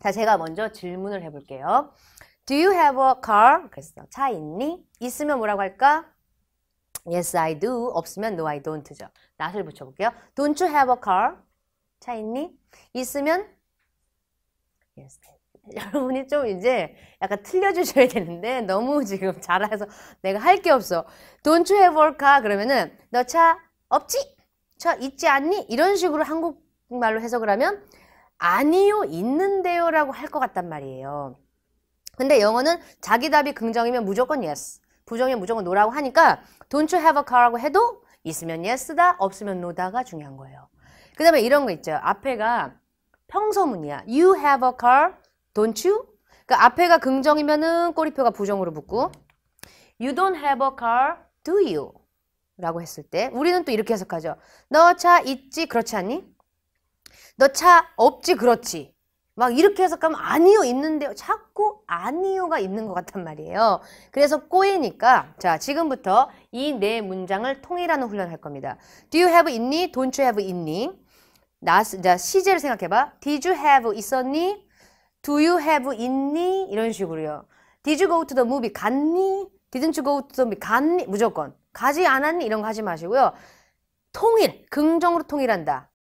자, 제가 먼저 질문을 해볼게요. Do you have a car? 그랬어. 차 있니? 있으면 뭐라고 할까? Yes, I do. 없으면 no, I don't죠. n o 을 붙여볼게요. Don't you have a car? 차 있니? 있으면 yes. 여러분이 좀 이제 약간 틀려주셔야 되는데 너무 지금 잘해서 내가 할 게 없어. Don't you have a car? 그러면은 너 차 없지? 차 있지 않니? 이런 식으로 한국말로 해석을 하면 아니요, 있는데요 라고 할 것 같단 말이에요. 근데 영어는 자기 답이 긍정이면 무조건 yes, 부정이면 무조건 no라고 하니까 don't you have a car라고 해도 있으면 yes다, 없으면 no다가 중요한 거예요. 그 다음에 이런 거 있죠. 앞에가 평소문이야 You have a car, don't you? 그 앞에가 긍정이면은 꼬리표가 부정으로 붙고 You don't have a car, do you? 라고 했을 때 우리는 또 이렇게 해석하죠. 너 차 있지? 그렇지 않니? 너차 없지 그렇지 막 이렇게 해석하면 아니요 있는데 자꾸 아니요가 있는 것 같단 말이에요 그래서 꼬이니까 자 지금부터 이 네 문장을 통일하는 훈련을 할 겁니다 Do you have 있니? Don't you have 있니? 나, 자, 시제를 생각해봐 Did you have 있었니? Do you have 있니? 이런 식으로요 Did you go to the movie? 갔니? Didn't you go to the movie? 갔니? 무조건 가지 않았니? 이런 거 하지 마시고요 통일, 긍정으로 통일한다